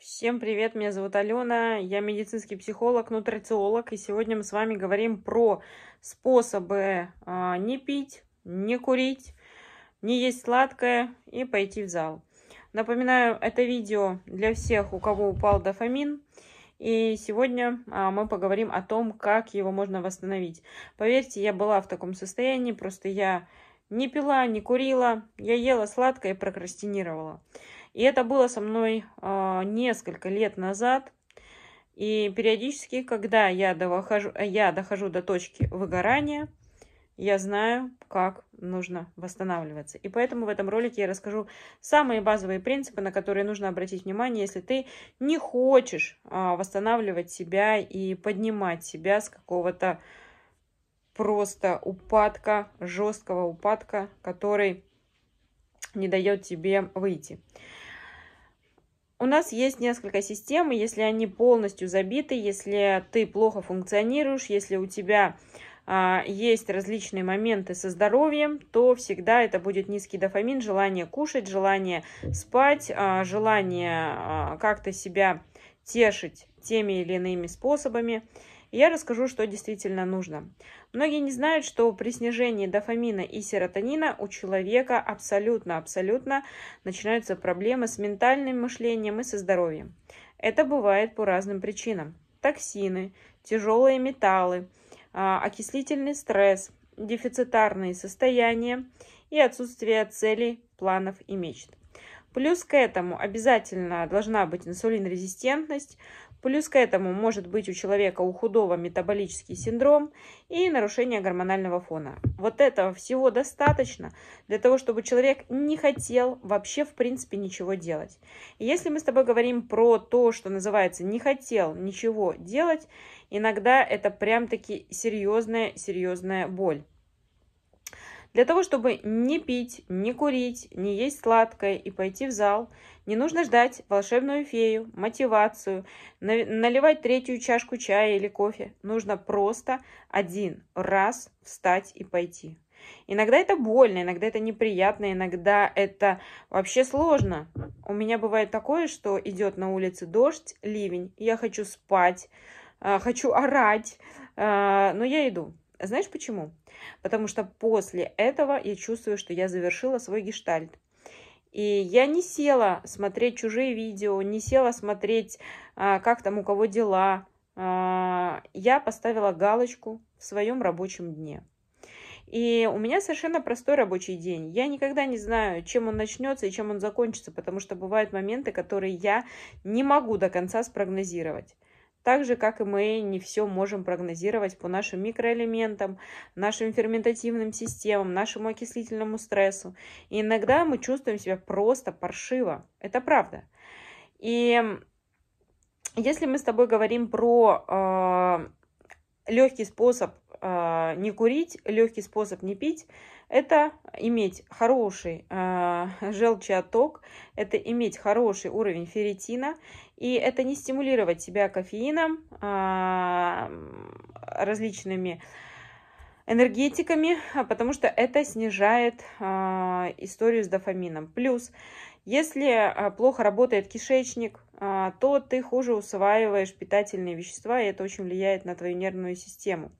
Всем привет, меня зовут Алена, я медицинский психолог, нутрициолог, и сегодня мы с вами говорим про способы э, не пить, не курить, не есть сладкое и пойти в зал. Напоминаю, это видео для всех, у кого упал дофамин. И сегодня а, мы поговорим о том, как его можно восстановить. Поверьте, я была в таком состоянии, просто я не пила, не курила, я ела сладкое и прокрастинировала. И это было со мной э, несколько лет назад. И периодически, когда я дохожу, я дохожу до точки выгорания, я знаю, как нужно восстанавливаться. И поэтому в этом ролике я расскажу самые базовые принципы, на которые нужно обратить внимание, если ты не хочешь а, восстанавливать себя и поднимать себя с какого-то просто упадка, жесткого упадка, который не дает тебе выйти. У нас есть несколько систем, и если они полностью забиты, если ты плохо функционируешь, если у тебя а, есть различные моменты со здоровьем, то всегда это будет низкий дофамин, желание кушать, желание спать, а, желание а, как-то себя тешить теми или иными способами я расскажу, что действительно нужно. Многие не знают, что при снижении дофамина и серотонина у человека абсолютно-абсолютно начинаются проблемы с ментальным мышлением и со здоровьем. Это бывает по разным причинам. Токсины, тяжелые металлы, а, окислительный стресс, дефицитарные состояния и отсутствие целей, планов и мечт. Плюс к этому обязательно должна быть инсулинрезистентность, Плюс к этому может быть у человека, у худого метаболический синдром и нарушение гормонального фона. Вот этого всего достаточно для того, чтобы человек не хотел вообще в принципе ничего делать. И если мы с тобой говорим про то, что называется «не хотел ничего делать», иногда это прям-таки серьезная-серьезная боль. Для того, чтобы не пить, не курить, не есть сладкое и пойти в зал, не нужно ждать волшебную фею, мотивацию, наливать третью чашку чая или кофе. Нужно просто один раз встать и пойти. Иногда это больно, иногда это неприятно, иногда это вообще сложно. У меня бывает такое, что идет на улице дождь, ливень, я хочу спать, э, хочу орать, э, но я иду. А знаешь почему? Потому что после этого я чувствую, что я завершила свой гештальт. И я не села смотреть чужие видео, не села смотреть, а, как там у кого дела. А, я поставила галочку в своем рабочем дне. И у меня совершенно простой рабочий день. Я никогда не знаю, чем он начнется и чем он закончится, потому что бывают моменты, которые я не могу до конца спрогнозировать. Так же, как и мы не все можем прогнозировать по нашим микроэлементам, нашим ферментативным системам, нашему окислительному стрессу. И иногда мы чувствуем себя просто паршиво. Это правда. И если мы с тобой говорим про э, а, легкий способ а, не курить, легкий способ не пить, это иметь хороший э, желчий отток, это иметь хороший уровень ферритина, и это не стимулировать себя кофеином, э, различными энергетиками, потому что это снижает э, историю с дофамином. Плюс, если плохо работает кишечник, то ты хуже усваиваешь питательные вещества, и это очень влияет на твою нервную систему.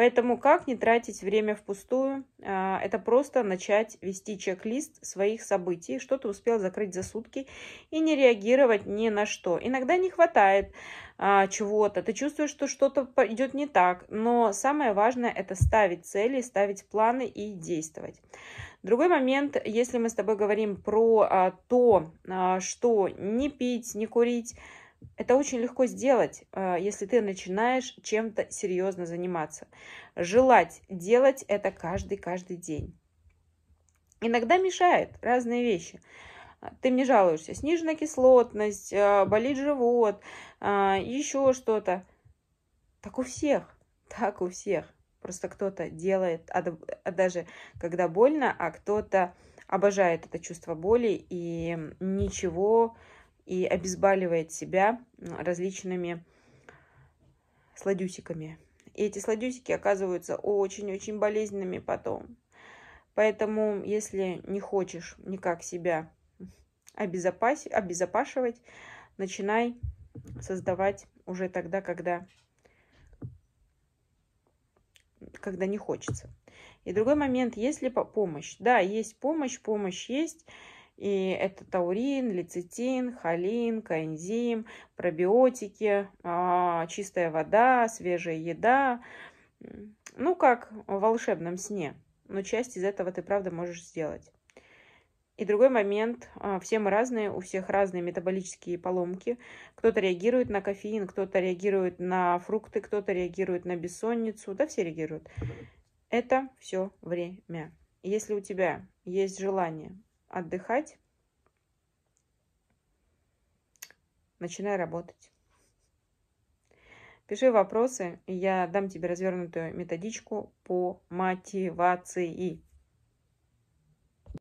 Поэтому как не тратить время впустую? А, это просто начать вести чек-лист своих событий, что ты успел закрыть за сутки, и не реагировать ни на что. Иногда не хватает а, чего-то, ты чувствуешь, что что-то идет не так, но самое важное это ставить цели, ставить планы и действовать. Другой момент, если мы с тобой говорим про а, то, что не пить, не курить, это очень легко сделать, а, если ты начинаешь чем-то серьезно заниматься. Желать делать это каждый-каждый день. Иногда мешает разные вещи. А, ты мне жалуешься, Снижена кислотность, а, болит живот, еще что-то. Так у всех, так у всех. Просто кто-то делает, а даже когда больно, а кто-то обожает это чувство боли и ничего не и обезболивает себя различными сладюсиками. И эти сладюсики оказываются очень-очень болезненными потом. Поэтому, если не хочешь никак себя обезопас... обезопашивать, начинай создавать уже тогда, когда, когда не хочется. И другой момент, есть ли помощь? Да, есть помощь, помощь есть. И это таурин, лецитин, холин, коэнзим, пробиотики, а, чистая вода, свежая еда. Ну, как в волшебном сне. Но часть из этого ты, правда, можешь сделать. И другой момент. А, все мы разные, у всех разные метаболические поломки. Кто-то реагирует на кофеин, кто-то реагирует на фрукты, кто-то реагирует на бессонницу. Да, все реагируют. Это все время. Если у тебя есть желание отдыхать, начинай работать. Пиши вопросы, я дам тебе развернутую методичку по мотивации.